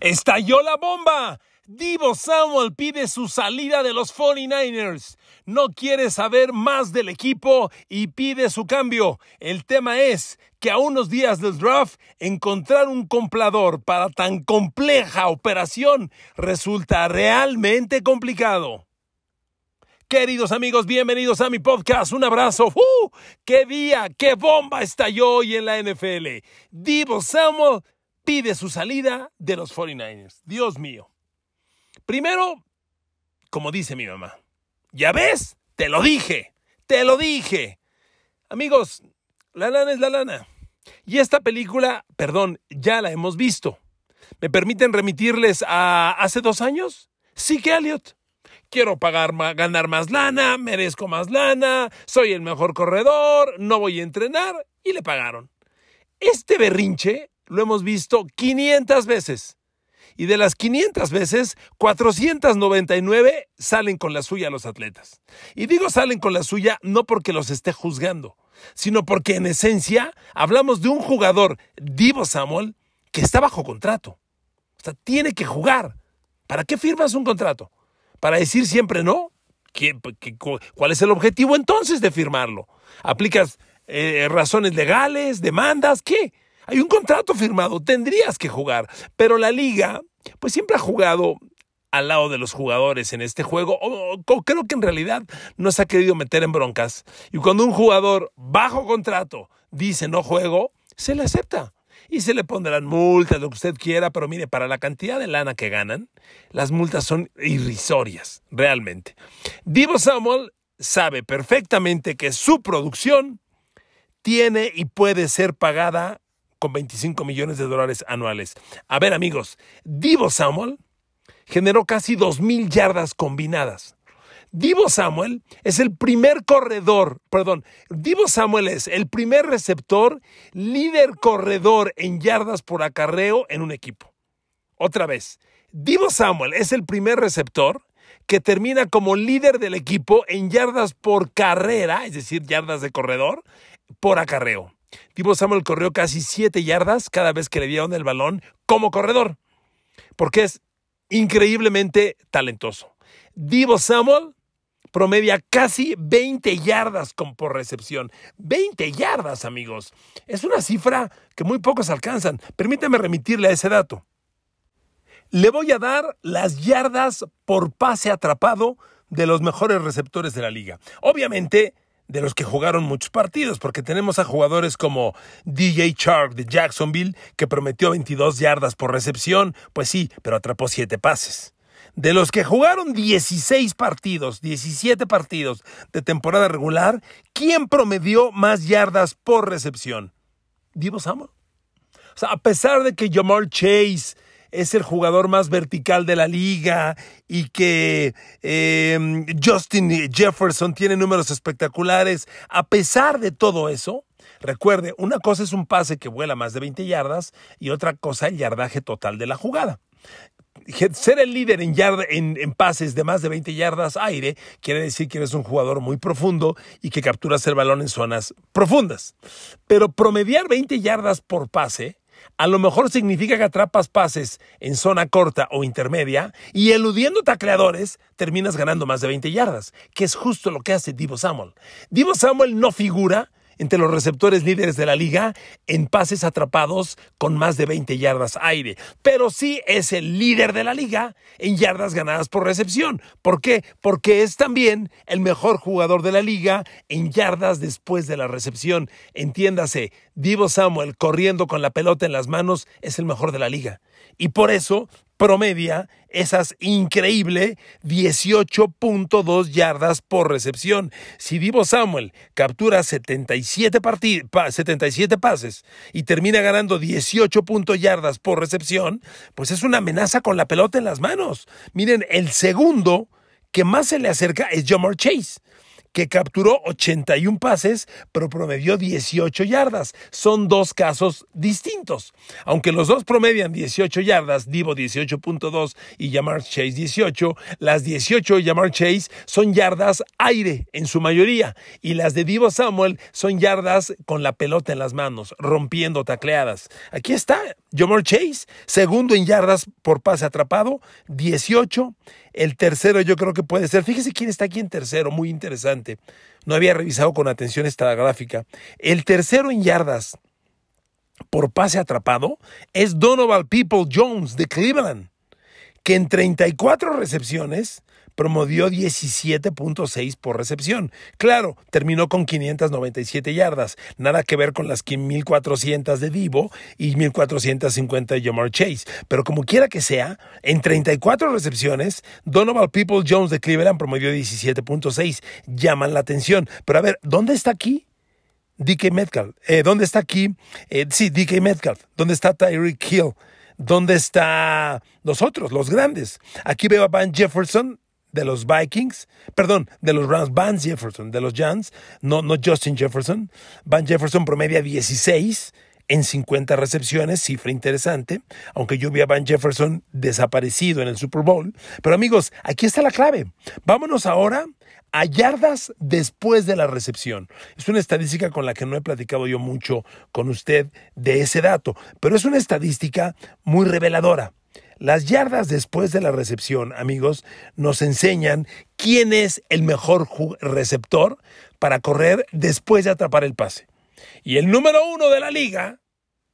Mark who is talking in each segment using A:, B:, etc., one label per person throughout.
A: Estalló la bomba. Divo Samuel pide su salida de los 49ers. No quiere saber más del equipo y pide su cambio. El tema es que a unos días del draft encontrar un comprador para tan compleja operación resulta realmente complicado. Queridos amigos, bienvenidos a mi podcast. Un abrazo. ¡Uh! ¡Qué día! ¡Qué bomba estalló hoy en la NFL! Divo Samuel pide su salida de los 49ers. Dios mío. Primero, como dice mi mamá, ya ves, te lo dije, te lo dije. Amigos, la lana es la lana. Y esta película, perdón, ya la hemos visto. ¿Me permiten remitirles a hace dos años? Sí que Elliot. Quiero pagar, ganar más lana, merezco más lana, soy el mejor corredor, no voy a entrenar y le pagaron. Este berrinche lo hemos visto 500 veces. Y de las 500 veces, 499 salen con la suya los atletas. Y digo salen con la suya no porque los esté juzgando, sino porque en esencia hablamos de un jugador, Divo Samuel, que está bajo contrato. O sea, tiene que jugar. ¿Para qué firmas un contrato? ¿Para decir siempre no? cuál es el objetivo entonces de firmarlo? ¿Aplicas eh, razones legales, demandas? ¿Qué? Hay un contrato firmado, tendrías que jugar, pero la liga, pues siempre ha jugado al lado de los jugadores en este juego, creo que en realidad no se ha querido meter en broncas. Y cuando un jugador bajo contrato dice no juego, se le acepta. Y se le pondrán multas, lo que usted quiera, pero mire, para la cantidad de lana que ganan, las multas son irrisorias, realmente. Divo Samuel sabe perfectamente que su producción tiene y puede ser pagada con 25 millones de dólares anuales. A ver amigos, Divo Samuel generó casi 2.000 yardas combinadas. Divo Samuel es el primer corredor, perdón, Divo Samuel es el primer receptor, líder corredor en yardas por acarreo en un equipo. Otra vez, Divo Samuel es el primer receptor que termina como líder del equipo en yardas por carrera, es decir, yardas de corredor, por acarreo. Divo Samuel corrió casi 7 yardas cada vez que le dieron el balón como corredor, porque es increíblemente talentoso. Divo Samuel promedia casi 20 yardas por recepción. 20 yardas, amigos. Es una cifra que muy pocos alcanzan. Permítame remitirle a ese dato. Le voy a dar las yardas por pase atrapado de los mejores receptores de la liga. Obviamente, de los que jugaron muchos partidos, porque tenemos a jugadores como DJ Chark de Jacksonville, que prometió 22 yardas por recepción, pues sí, pero atrapó 7 pases. De los que jugaron 16 partidos, 17 partidos de temporada regular, ¿quién promedió más yardas por recepción? Divo Samuel. O sea, a pesar de que Jamal Chase es el jugador más vertical de la liga y que em, Justin Jefferson tiene números espectaculares, a pesar de todo eso, recuerde, una cosa es un pase que vuela más de 20 yardas y otra cosa el yardaje total de la jugada ser el líder en, en, pases de más de 20 yardas aire quiere decir que eres un jugador muy profundo y que capturas el balón en zonas profundas. Pero promediar 20 yardas por pase a lo mejor significa que atrapas pases en zona corta o intermedia y eludiendo tacleadores terminas ganando más de 20 yardas, que es justo lo que hace Divo Samuel. Divo Samuel no figura entre los receptores líderes de la liga en pases atrapados con más de 20 yardas aire, pero sí es el líder de la liga en yardas ganadas por recepción. ¿Por qué? Porque es también el mejor jugador de la liga en yardas después de la recepción. Entiéndase, Divo Samuel corriendo con la pelota en las manos es el mejor de la liga. Y por eso promedia esas increíble 18.2 yardas por recepción. Si Divo Samuel captura 77, y siete pases y termina ganando 18 puntos yardas por recepción, pues es una amenaza con la pelota en las manos. Miren, el segundo que más se le acerca es Jamar Chase que capturó 81 pases, pero promedió 18 yardas. Son dos casos distintos. Aunque los dos promedian 18 yardas, Divo 18.2 y Yamar Chase 18, las 18 y Yamar Chase son yardas aire en su mayoría, y las de Divo Samuel son yardas con la pelota en las manos, rompiendo tacleadas. Aquí está Jamar Chase, segundo en yardas por pase atrapado, 18. El tercero yo creo que puede ser. Fíjese quién está aquí en tercero, muy interesante. No había revisado con atención esta gráfica. El tercero en yardas por pase atrapado es Donovan People Jones de Cleveland, que en 34 recepciones promedió 17.6 por recepción. Claro, terminó con 597 yardas, nada que ver con las 1400 de Divo y 1450 de Jamar Chase, pero como quiera que sea, en 34 recepciones, Donovan People Jones de Cleveland promedió 17.6, llaman la atención. Pero a ver, ¿dónde está aquí DK Metcalf? Eh, ¿Dónde está aquí? Eh, sí, DK Metcalf. ¿Dónde está Tyreek Hill? ¿Dónde está nosotros, los grandes? Aquí veo a Van Jefferson de los Vikings, perdón, de los Rams, Van Jefferson, de los Giants, no, no Justin Jefferson. Van Jefferson promedia 16 en 50 recepciones, cifra interesante, aunque yo vi a Van Jefferson desaparecido en el Super Bowl. Pero amigos, aquí está la clave. Vámonos ahora a yardas después de la recepción. Es una estadística con la que no he platicado yo mucho con usted de ese dato, pero es una estadística muy reveladora. Las yardas después de la recepción, amigos, nos enseñan quién es el mejor receptor para correr después de atrapar el pase. Y el número uno de la liga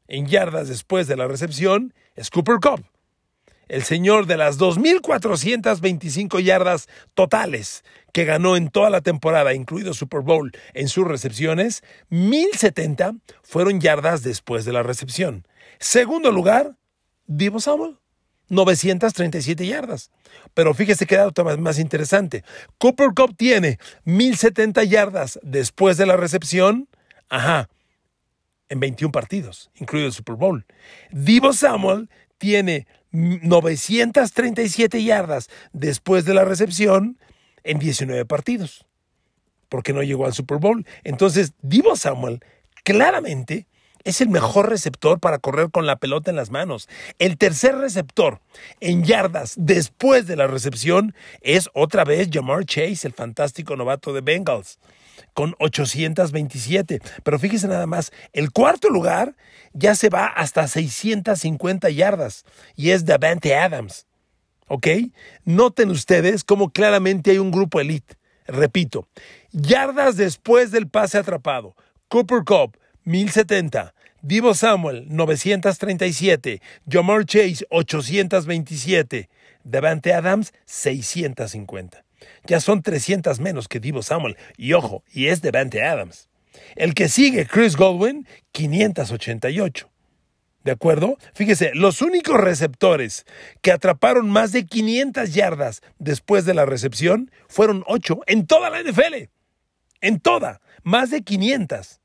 A: en yardas después de la recepción es Cooper Cup, el señor de las 2.425 yardas totales que ganó en toda la temporada, incluido Super Bowl, en sus recepciones, 1.070 fueron yardas después de la recepción. Segundo lugar, Divo Samuel 937 yardas. Pero fíjese que dato más, más interesante. Cooper Cup tiene 1070 yardas después de la recepción. Ajá. En 21 partidos, incluido el Super Bowl. Divo Samuel tiene 937 yardas después de la recepción en 19 partidos. Porque no llegó al Super Bowl. Entonces, Divo Samuel claramente es el mejor receptor para correr con la pelota en las manos. El tercer receptor en yardas después de la recepción es otra vez Jamar Chase, el fantástico novato de Bengals con 827. Pero fíjense nada más, el cuarto lugar ya se va hasta 650 yardas y es Davante Adams. ¿Ok? Noten ustedes cómo claramente hay un grupo elite. Repito, yardas después del pase atrapado. Cooper Cobb, 1070. Divo Samuel, 937. Jamar Chase, 827. Devante Adams, 650. Ya son 300 menos que Divo Samuel. Y ojo, y es Devante Adams. El que sigue, Chris Godwin, 588. ¿De acuerdo? Fíjese, los únicos receptores que atraparon más de 500 yardas después de la recepción fueron 8 en toda la NFL. En toda, más de 500.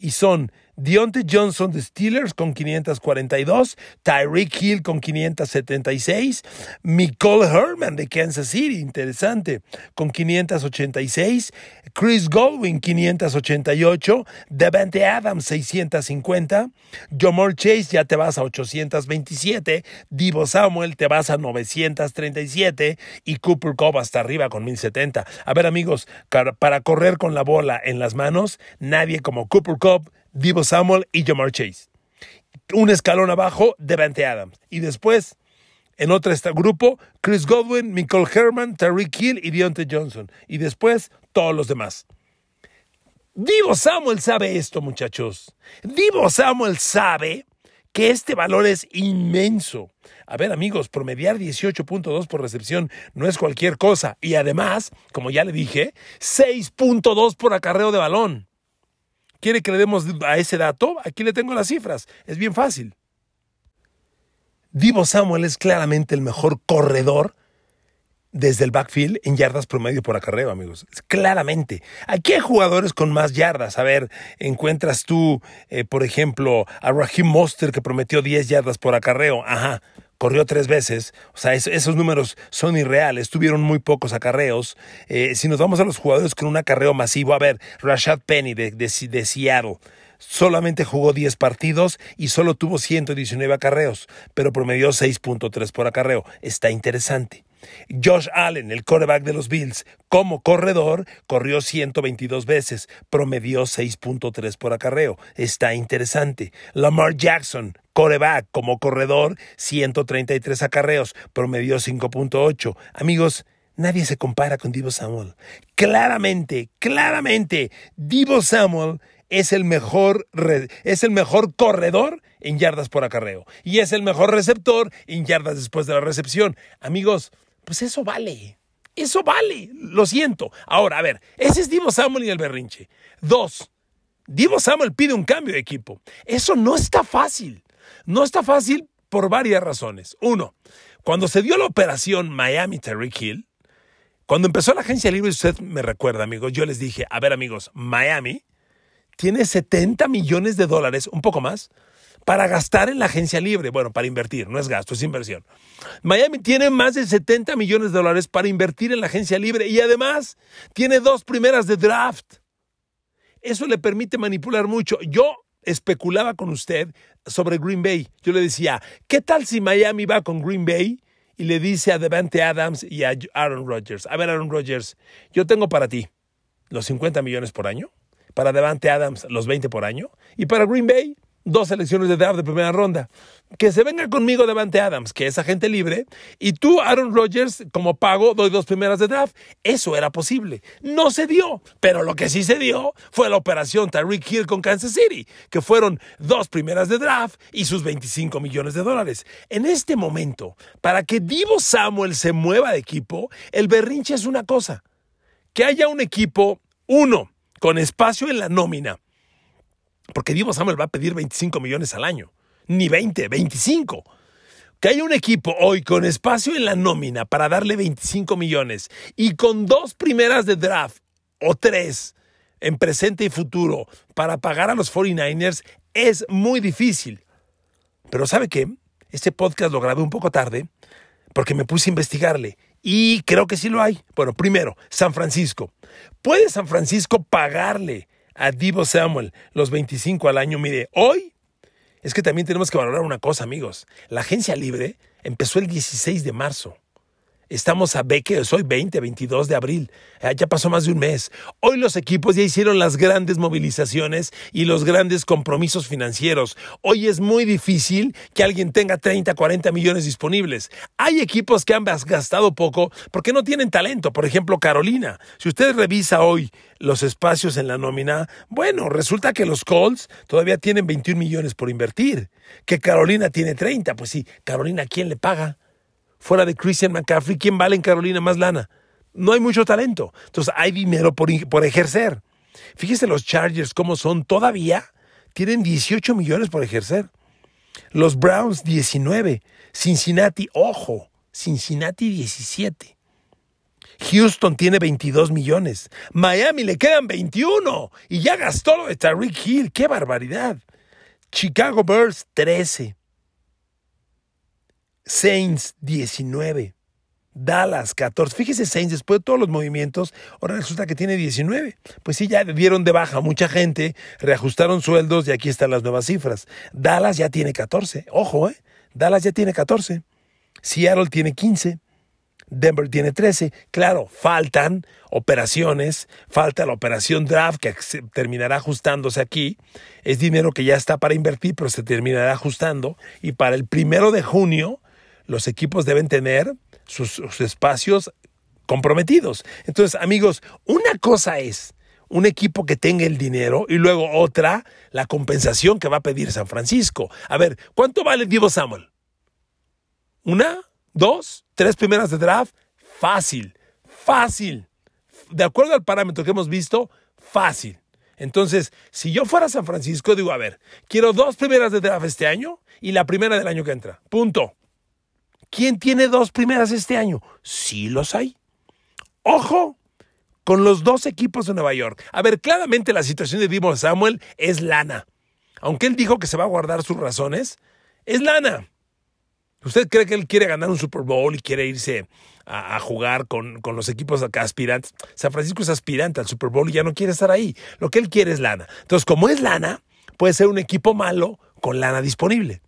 A: ils sont... Deontay Johnson de Steelers con 542, Tyreek Hill con 576, Nicole Herman de Kansas City, interesante, con 586, Chris Goldwyn 588, Devante Adams 650, Jomor Chase ya te vas a 827, Divo Samuel te vas a 937 y Cooper Cobb hasta arriba con 1070. A ver amigos, para correr con la bola en las manos, nadie como Cooper Cobb Divo Samuel y Jamar Chase. Un escalón abajo, Devante Adams. Y después, en otro grupo, Chris Godwin, Nicole Herman, Terry Hill y Deontay Johnson. Y después, todos los demás. Divo Samuel sabe esto, muchachos. Divo Samuel sabe que este valor es inmenso. A ver, amigos, promediar 18.2 por recepción no es cualquier cosa. Y además, como ya le dije, 6.2 por acarreo de balón. ¿Quiere que le demos a ese dato? Aquí le tengo las cifras. Es bien fácil. Divo Samuel es claramente el mejor corredor desde el backfield en yardas promedio por acarreo, amigos. Claramente. Aquí hay jugadores con más yardas. A ver, encuentras tú, eh, por ejemplo, a Raheem Monster que prometió 10 yardas por acarreo. Ajá corrió tres veces, o sea, esos números son irreales, tuvieron muy pocos acarreos. Eh, si nos vamos a los jugadores con un acarreo masivo, a ver, Rashad Penny de, de, de Seattle solamente jugó 10 partidos y solo tuvo 119 acarreos, pero promedió 6.3 por acarreo. Está interesante. Josh Allen, el coreback de los Bills, como corredor, corrió 122 veces, promedió 6.3 por acarreo. Está interesante. Lamar Jackson, coreback como corredor, 133 acarreos, promedió 5.8. Amigos, nadie se compara con Divo Samuel. Claramente, claramente, Divo Samuel es el mejor, es el mejor corredor en yardas por acarreo y es el mejor receptor en yardas después de la recepción. Amigos, pues eso vale. Eso vale, lo siento. Ahora, a ver, ese es Divo Samuel y el berrinche. Dos, Divo Samuel pide un cambio de equipo. Eso no está fácil. No está fácil por varias razones. Uno, cuando se dio la operación Miami Terry Hill, cuando empezó la agencia libre, usted me recuerda, amigos, yo les dije, a ver, amigos, Miami tiene 70 millones de dólares, un poco más, para gastar en la agencia libre. Bueno, para invertir, no es gasto, es inversión. Miami tiene más de 70 millones de dólares para invertir en la agencia libre y además tiene dos primeras de draft. Eso le permite manipular mucho. Yo especulaba con usted sobre Green Bay. Yo le decía, ¿qué tal si Miami va con Green Bay? Y le dice a Devante Adams y a Aaron Rodgers, a ver Aaron Rodgers, yo tengo para ti los 50 millones por año, para Devante Adams los 20 por año y para Green Bay dos selecciones de draft de primera ronda. Que se venga conmigo Devante Adams, que es agente libre, y tú, Aaron Rodgers, como pago, doy dos primeras de draft. Eso era posible. No se dio, pero lo que sí se dio fue la operación Tyreek Hill con Kansas City, que fueron dos primeras de draft y sus 25 millones de dólares. En este momento, para que Divo Samuel se mueva de equipo, el berrinche es una cosa. Que haya un equipo, uno, con espacio en la nómina porque Divo Samuel va a pedir 25 millones al año. Ni 20, 25. Que haya un equipo hoy con espacio en la nómina para darle 25 millones y con dos primeras de draft o tres en presente y futuro para pagar a los 49ers es muy difícil. Pero ¿sabe qué? Este podcast lo grabé un poco tarde porque me puse a investigarle y creo que sí lo hay. Bueno, primero, San Francisco. ¿Puede San Francisco pagarle a Divo Samuel, los 25 al año, mire, hoy es que también tenemos que valorar una cosa, amigos. La agencia libre empezó el 16 de marzo. Estamos a Beque, hoy 20, 22 de abril. Ah, ya pasó más de un mes. Hoy los equipos ya hicieron las grandes movilizaciones y los grandes compromisos financieros. Hoy es muy difícil que alguien tenga 30, 40 millones disponibles. Hay equipos que han gastado poco porque no tienen talento. Por ejemplo, Carolina. Si usted revisa hoy los espacios en la nómina, bueno, resulta que los Colts todavía tienen 21 millones por invertir. Que Carolina tiene 30. Pues sí, Carolina, ¿quién le paga? fuera de Christian McCaffrey, ¿quién vale en Carolina más lana? No hay mucho talento. Entonces hay dinero por, ejercer. Fíjese los Chargers cómo son todavía. Tienen 18 millones por ejercer. Los Browns 19. Cincinnati, ojo, Cincinnati 17. Houston tiene 22 millones. Miami le quedan 21. Y ya gastó lo de Tariq Hill. ¡Qué barbaridad! Chicago Bears 13. Saints 19. Dallas 14. Fíjese, Saints, después de todos los movimientos, ahora resulta que tiene 19. Pues sí, ya dieron de baja mucha gente, reajustaron sueldos y aquí están las nuevas cifras. Dallas ya tiene 14. Ojo, ¿eh? Dallas ya tiene 14. Seattle tiene 15. Denver tiene 13. Claro, faltan operaciones, falta la operación draft que terminará ajustándose aquí. Es dinero que ya está para invertir, pero se terminará ajustando. Y para el primero de junio los equipos deben tener sus, espacios comprometidos. Entonces, amigos, una cosa es un equipo que tenga el dinero y luego otra, la compensación que va a pedir San Francisco. A ver, ¿cuánto vale Divo Samuel? ¿Una? ¿Dos? ¿Tres primeras de draft? Fácil, fácil. De acuerdo al parámetro que hemos visto, fácil. Entonces, si yo fuera a San Francisco, digo, a ver, quiero dos primeras de draft este año y la primera del año que entra. Punto. ¿Quién tiene dos primeras este año? Sí los hay. Ojo con los dos equipos de Nueva York. A ver, claramente la situación de Divo Samuel es lana. Aunque él dijo que se va a guardar sus razones, es lana. ¿Usted cree que él quiere ganar un Super Bowl y quiere irse a, jugar con, con, los equipos aspirantes? San Francisco es aspirante al Super Bowl y ya no quiere estar ahí. Lo que él quiere es lana. Entonces, como es lana, puede ser un equipo malo con lana disponible.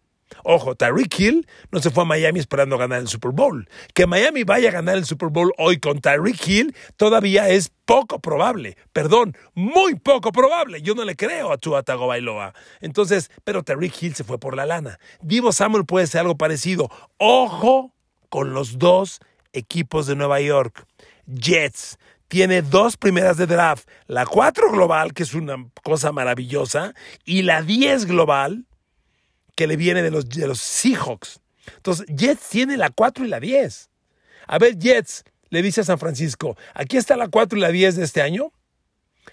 A: Ojo, Tyreek Hill no se fue a Miami esperando ganar el Super Bowl. Que Miami vaya a ganar el Super Bowl hoy con Tyreek Hill todavía es poco probable. Perdón, muy poco probable. Yo no le creo a Tua Tagovailoa. Entonces, pero Tyreek Hill se fue por la lana. Vivo Samuel puede ser algo parecido. Ojo con los dos equipos de Nueva York. Jets tiene dos primeras de draft. La 4 global, que es una cosa maravillosa, y la 10 global que le viene de los, de los Seahawks. Entonces, Jets tiene la 4 y la 10. A ver, Jets le dice a San Francisco, aquí está la 4 y la 10 de este año.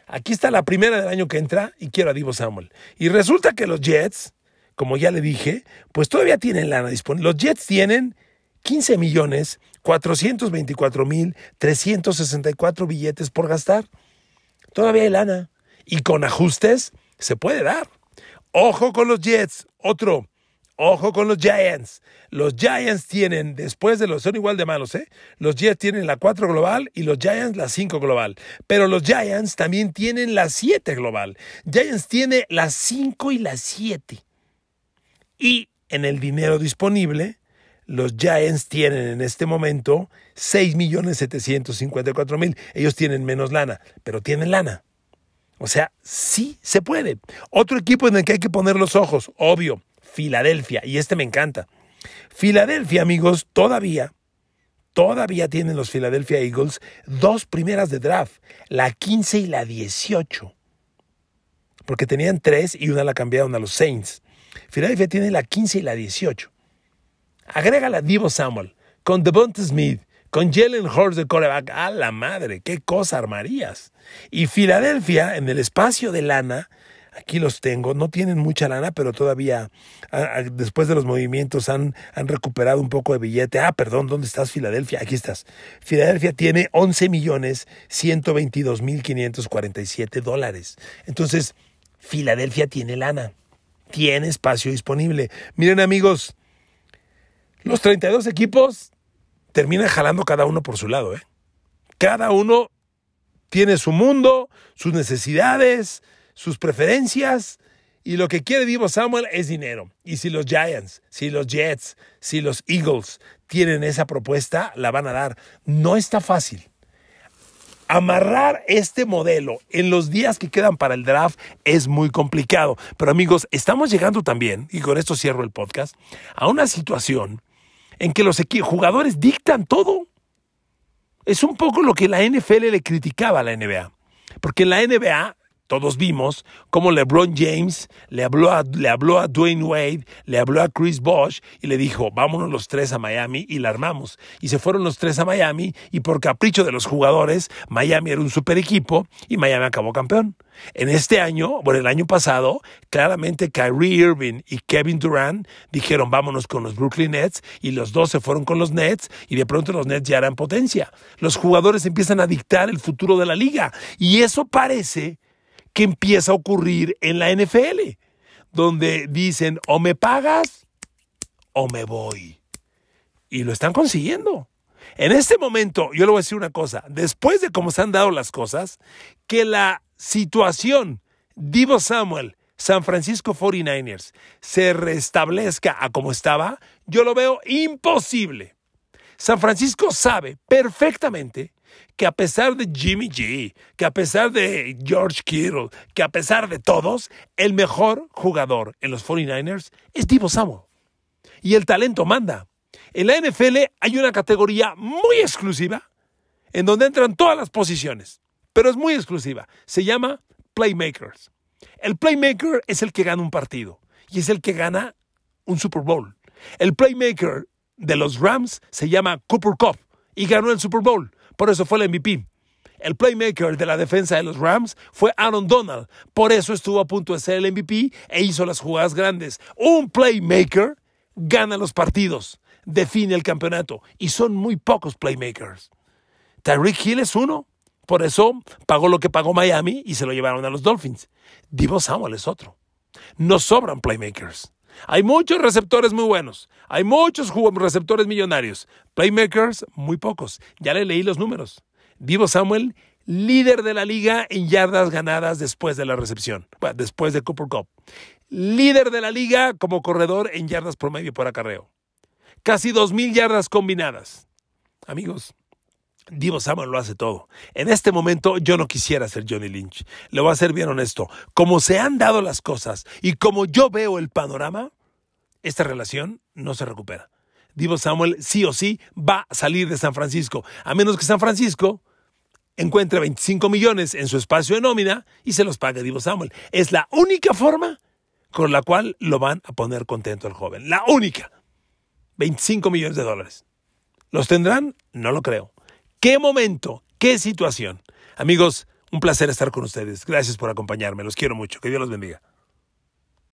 A: Aquí está la primera del año que entra y quiero a Divo Samuel. Y resulta que los Jets, como ya le dije, pues todavía tienen lana disponible. Los Jets tienen 15 millones 424 mil 364 billetes por gastar. Todavía hay lana. Y con ajustes se puede dar. Ojo con los Jets. Otro. Ojo con los Giants. Los Giants tienen, después de los, son igual de malos, ¿eh? Los Jets tienen la 4 global y los Giants la 5 global. Pero los Giants también tienen la 7 global. Giants tiene la 5 y la 7. Y en el dinero disponible, los Giants tienen en este momento 6.754.000. Ellos tienen menos lana, pero tienen lana. O sea, sí se puede. Otro equipo en el que hay que poner los ojos, obvio, Filadelfia, y este me encanta. Filadelfia, amigos, todavía, todavía tienen los Philadelphia Eagles dos primeras de draft, la 15 y la 18. Porque tenían tres y una la cambiaron a los Saints. Filadelfia tiene la 15 y la 18. Agrégala Divo Samuel, con Devonta Smith, con Jalen Hurts de coreback, a la madre, qué cosa armarías. Y Filadelfia, en el espacio de lana, aquí los tengo, no tienen mucha lana, pero todavía después de los movimientos han, recuperado un poco de billete. Ah, perdón, ¿dónde estás Filadelfia? Aquí estás. Filadelfia tiene 11.122.547 dólares. Entonces, Filadelfia tiene lana, tiene espacio disponible. Miren amigos, los 32 equipos termina jalando cada uno por su lado. ¿eh? Cada uno tiene su mundo, sus necesidades, sus preferencias. Y lo que quiere vivo Samuel es dinero. Y si los Giants, si los Jets, si los Eagles tienen esa propuesta, la van a dar. No está fácil. Amarrar este modelo en los días que quedan para el draft es muy complicado. Pero amigos, estamos llegando también, y con esto cierro el podcast, a una situación en que los jugadores dictan todo. Es un poco lo que la NFL le criticaba a la NBA. Porque en la NBA todos vimos cómo LeBron James le habló, a, le habló a Dwayne Wade, le habló a Chris Bosh y le dijo, vámonos los tres a Miami y la armamos. Y se fueron los tres a Miami y por capricho de los jugadores, Miami era un super equipo y Miami acabó campeón. En este año, bueno, el año pasado, claramente Kyrie Irving y Kevin Durant dijeron vámonos con los Brooklyn Nets y los dos se fueron con los Nets y de pronto los Nets ya eran potencia. Los jugadores empiezan a dictar el futuro de la liga y eso parece que empieza a ocurrir en la NFL, donde dicen o me pagas o me voy. Y lo están consiguiendo. En este momento, yo le voy a decir una cosa, después de cómo se han dado las cosas, que la situación Divo Samuel, San Francisco 49ers, se restablezca a como estaba, yo lo veo imposible. San Francisco sabe perfectamente que a pesar de Jimmy G, que a pesar de George Kittle, que a pesar de todos, el mejor jugador en los 49ers es Divo Samuel. Y el talento manda. En la NFL hay una categoría muy exclusiva en donde entran todas las posiciones, pero es muy exclusiva. Se llama Playmakers. El Playmaker es el que gana un partido y es el que gana un Super Bowl. El Playmaker de los Rams se llama Cooper Cup y ganó el Super Bowl. Por eso fue el MVP. El playmaker de la defensa de los Rams fue Aaron Donald. Por eso estuvo a punto de ser el MVP e hizo las jugadas grandes. Un playmaker gana los partidos, define el campeonato y son muy pocos playmakers. Tyreek Hill es uno. Por eso pagó lo que pagó Miami y se lo llevaron a los Dolphins. Divo Samuel es otro. No sobran playmakers. Hay muchos receptores muy buenos. Hay muchos receptores millonarios. Playmakers, muy pocos. Ya le leí los números. Divo Samuel, líder de la liga en yardas ganadas después de la recepción, después de Cooper Cup. Líder de la liga como corredor en yardas promedio por acarreo. Casi 2.000 yardas combinadas. Amigos, Divo Samuel lo hace todo. En este momento yo no quisiera ser Johnny Lynch. Le voy a ser bien honesto. Como se han dado las cosas y como yo veo el panorama, esta relación no se recupera. Divo Samuel sí o sí va a salir de San Francisco, a menos que San Francisco encuentre 25 millones en su espacio de nómina y se los pague Divo Samuel. Es la única forma con la cual lo van a poner contento al joven. La única. 25 millones de dólares. ¿Los tendrán? No lo creo. ¿Qué momento? ¿Qué situación? Amigos, un placer estar con ustedes. Gracias por acompañarme. Los quiero mucho. Que Dios los bendiga.